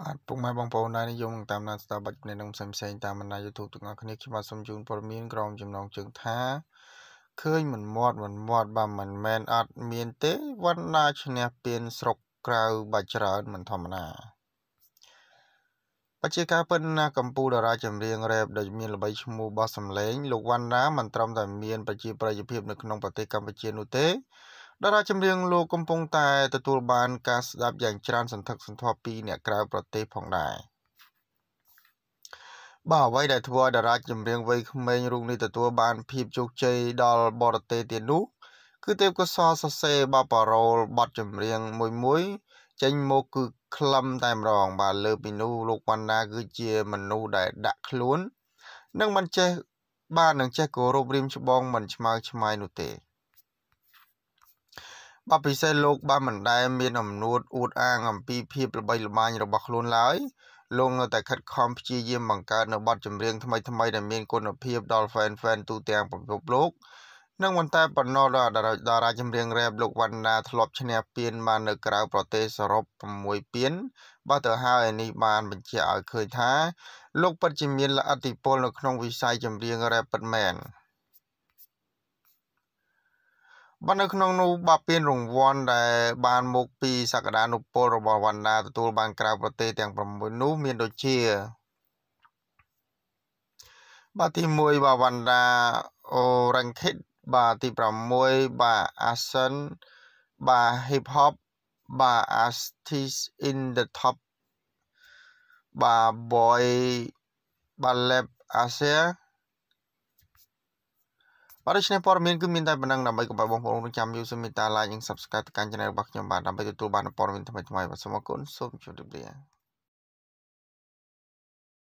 បាទពុកម៉ែបងប្អូនដែលនិយមតាមដានស្ដាប់បច្ចុប្បន្ននឹងផ្សេងផ្សេងតាមបណ្ដាញ YouTube ទាំងអស់គ្នាខ្ញុំបាទសូមជូនព័ត៌មានក្រមចំណងជើងថាឃើញមិនមាត់មិនមាត់បាទមិនមែនអត់មានទេវណ្ណាឈ្នះពានស្រុកក្រៅបាច់ច្រើនមិនធម្មតាបច្ចេកការពិនណាកម្ពុជាតារាចម្រៀងរ៉េបដែលមានល្បីឈ្មោះបោះសម្លេងលោកវណ្ណាមិនត្រឹមតែមានប្រជាប្រិយភាពនៅក្នុងប្រទេសកម្ពុជានោះទេតារាចម្រៀងលោកកំពុងតែទទួលបាន ការស្ដាប់យ៉ាងច្រើនសន្ធឹកសន្ធាប់ពីអ្នកក្រៅប្រទេសផងដែរបាទអ្វីដែលធ្វើឲ្យតារាចម្រៀងវ័យក្មេងរូបនេះទទួលបានភាពជោគជ័យដល់បរទេសទៀតនោះ គឺទេពកោសលសរសេរបាប៉ារ៉ូលបទចម្រៀងមួយមួយ ចេញមកគឺក្លឹមតែម្ដងបាទលើពីនោះលោកវណ្ណា គឺជាមនុស្សដែលដាក់ខ្លួននិងមិនចេះបាទនឹងចេះគោរពរៀមច្បងមិនឆ្មើឆ្មៃនោះទេបបពិសេសលោកបានមិនដែលមានអំណួតអួតអាងអំពីភាពល្បីល្បាញរបស់ខ្លួនឡើយលោកនៅតែខិតខំព្យាយាមបង្កើតនៅបទចម្រៀងថ្មីៗដែលមានគុណភាពដល់ fan fan ទូទាំងពិភពលោក និងមិនតែប៉ុណ្ណោះដល់តារាចម្រៀងរ៉េបលោកវណ្ណាធ្លាប់ឈ្នះពានបាននៅក្រៅប្រទេសសរុប6ពាន បាទទៅហើយនេះបានបញ្ជាក់ឲ្យឃើញថា លោកពិតជាមានលទ្ធិពលនៅក្នុងវិស័យចម្រៀងរ៉េបពិតមែន។បាទនៅក្នុងនោះបាទពានរង្វាន់ដែល បានមកពីសក្តានុពលរបស់វណ្ណាទទួលបានក្រៅប្រទេសទាំង6នោះមានដូចជាបាទទី1បាទវណ្ណាអូរ៉ាំងខិត បាទទី6បាទ Asen បាទ Hip Hop បាទ Artist in the Top បាទ Boy បាទ Lab Asia បាទដូច្នេះព័ត៌មានគឺមានតែប៉ុណ្ណឹងដើម្បីកុំឲ្យបងប្អូនរងចាំយូស៊ូមីតាឡាយនិង Subscribe ទៅកាន់ Channel របស់ខ្ញុំបាទដើម្បីទទួលបានព័ត៌មានថ្មីៗបាទសូមអរគុណសូមជម្រាបលា